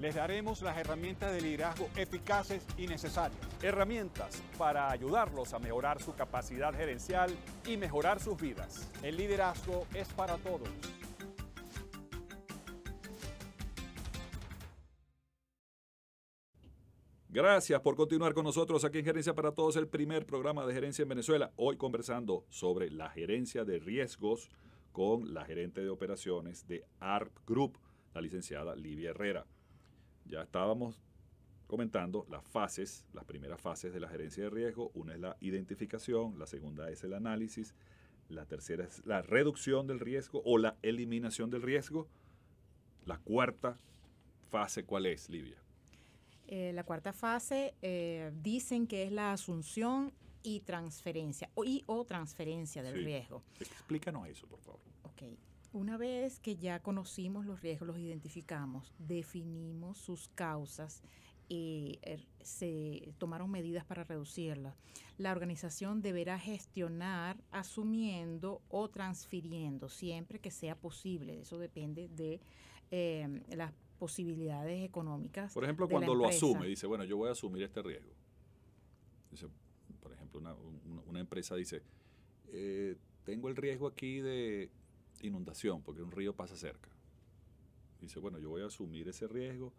les daremos las herramientas de liderazgo eficaces y necesarias. Herramientas para ayudarlos a mejorar su capacidad gerencial y mejorar sus vidas. El liderazgo es para todos. Gracias por continuar con nosotros aquí en Gerencia para Todos, el primer programa de gerencia en Venezuela. Hoy conversando sobre la gerencia de riesgos con la gerente de operaciones de ARP Group, la licenciada Livia Herrera. Ya estábamos comentando las fases, las primeras fases de la gerencia de riesgo. Una es la identificación, la segunda es el análisis, la tercera es la reducción del riesgo o la eliminación del riesgo. La cuarta fase, ¿cuál es, Livia? Eh, la cuarta fase eh, dicen que es la asunción y transferencia, y o transferencia del riesgo. Explícanos eso, por favor. Ok. Una vez que ya conocimos los riesgos, los identificamos, definimos sus causas y eh, er, se tomaron medidas para reducirlas. La organización deberá gestionar asumiendo o transfiriendo siempre que sea posible. Eso depende de em, las posibilidades económicas. Por ejemplo, cuando lo asume, dice, bueno, yo voy a asumir este riesgo. por ejemplo, una, empresa dice, eh, tengo el riesgo aquí de inundación, porque un río pasa cerca. Dice, bueno, yo voy a asumir ese riesgo,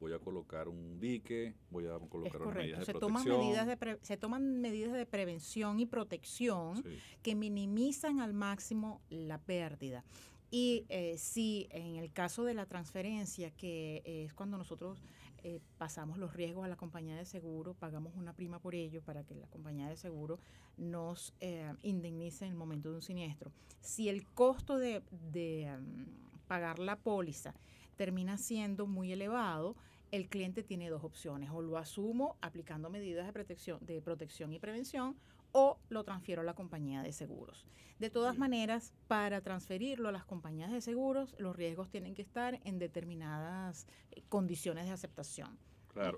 voy a colocar un dique, voy a colocar un medidas de se Toman medidas de se toman medidas de prevención y protección que minimizan al máximo la pérdida. Y eh, si en el caso de la transferencia, que es cuando nosotros eh, pasamos los riesgos a la compañía de seguro, pagamos una prima por ello para que la compañía de seguro nos eh, indemnice en el momento de un siniestro. Si el costo de, mm, pagar la póliza termina siendo muy elevado, el cliente tiene dos opciones, o lo asumo aplicando medidas de protección, de protección y prevención, o lo transfiero a la compañía de seguros. De todas maneras, para transferirlo a las compañías de seguros, los riesgos tienen que estar en determinadas eh, condiciones de aceptación.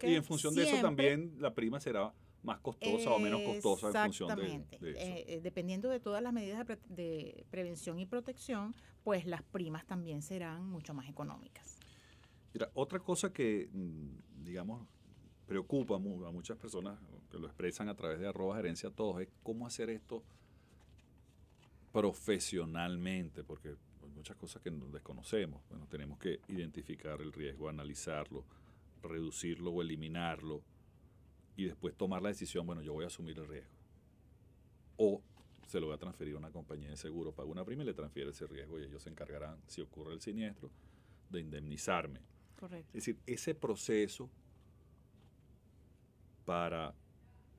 y en función de eso también la prima será más costosa o menos costosa en función de, eso. Eh, eh, dependiendo de todas las medidas de, de prevención y protección, pues las primas también serán mucho más económicas otra cosa que, mm, digamos, preocupa a muchas personas que lo expresan a través de arroba gerencia todos es cómo hacer esto profesionalmente, porque hay muchas cosas que desconocemos. Bueno, tenemos que identificar el riesgo, analizarlo, reducirlo o eliminarlo y después tomar la decisión, bueno, yo voy a asumir el riesgo. O se lo voy a transferir a una compañía de seguro, pago una prima y le transfiere ese riesgo y ellos se encargarán, si ocurre el siniestro, de indemnizarme Correcto. Es decir, ese proceso para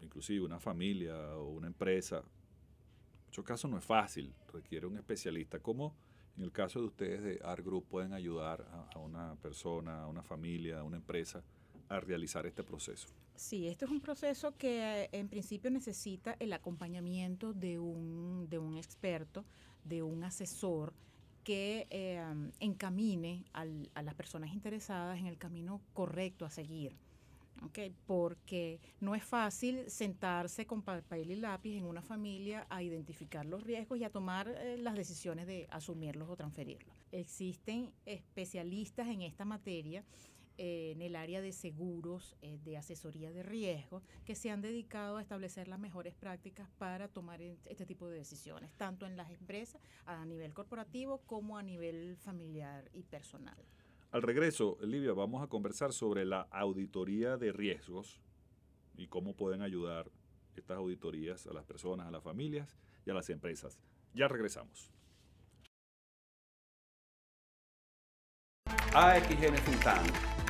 inclusive una familia o una empresa, en muchos casos no es fácil, requiere un especialista. ¿Cómo en el caso de ustedes de Art Group pueden ayudar a, una persona, a una familia, a una empresa a realizar este proceso? Sí, este es un proceso que eh, en principio necesita el acompañamiento de un, de un experto, de un asesor, que eh, encamine a las personas interesadas en el camino correcto a seguir. porque no es fácil sentarse con papel y lápiz en una familia a identificar los riesgos y a tomar eh, las decisiones de asumirlos o transferirlos. Existen especialistas en esta materia eh, en el área de seguros, eh, de asesoría de riesgo, que se han dedicado a establecer las mejores prácticas para tomar este tipo de decisiones, tanto en las empresas a nivel corporativo como a nivel familiar y personal. Al regreso, Livia, vamos a conversar sobre la auditoría de riesgos y cómo pueden ayudar estas auditorías a las personas, a las familias y a las empresas. Ya regresamos